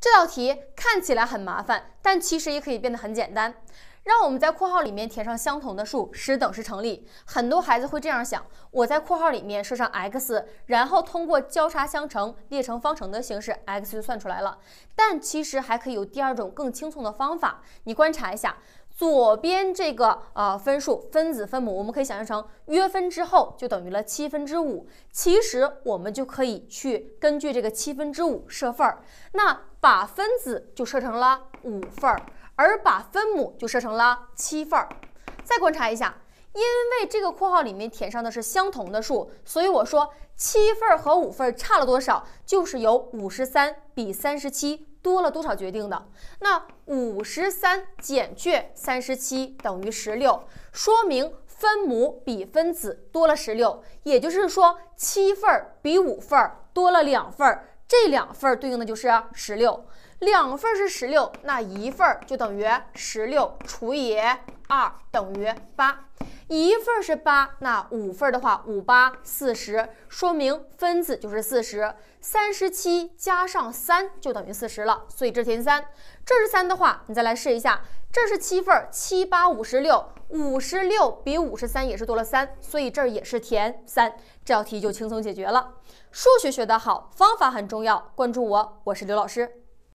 这道题看起来很麻烦，但其实也可以变得很简单。让我们在括号里面填上相同的数，使等式成立。很多孩子会这样想：我在括号里面设上 x，然后通过交叉相乘列成方程的形式，x 就算出来了。但其实还可以有第二种更轻松的方法。你观察一下。左边这个呃分数，分子分母我们可以想象成约分之后就等于了七分之五。其实我们就可以去根据这个七分之五设份儿，那把分子就设成了五份儿，而把分母就设成了七份儿。再观察一下，因为这个括号里面填上的是相同的数，所以我说七份儿和五份儿差了多少，就是由五十三比三十七。多了多少决定的？那五十三减去三十七等于十六，说明分母比分子多了十六，也就是说七份儿比五份儿多了两份儿，这两份儿对应的就是十六，两份儿是十六，那一份儿就等于十六除以二等于八。一份是八，那五份的话，五八四十，说明分子就是四十，三十七加上三就等于四十了，所以这填三。这是三的话，你再来试一下，这是七份，七八五十六，五十六比五十三也是多了三，所以这也是填三，这道题就轻松解决了。数学学得好，方法很重要，关注我，我是刘老师。